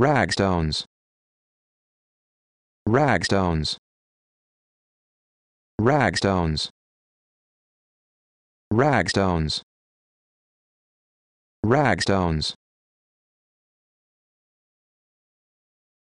ragstones ragstones ragstones ragstones ragstones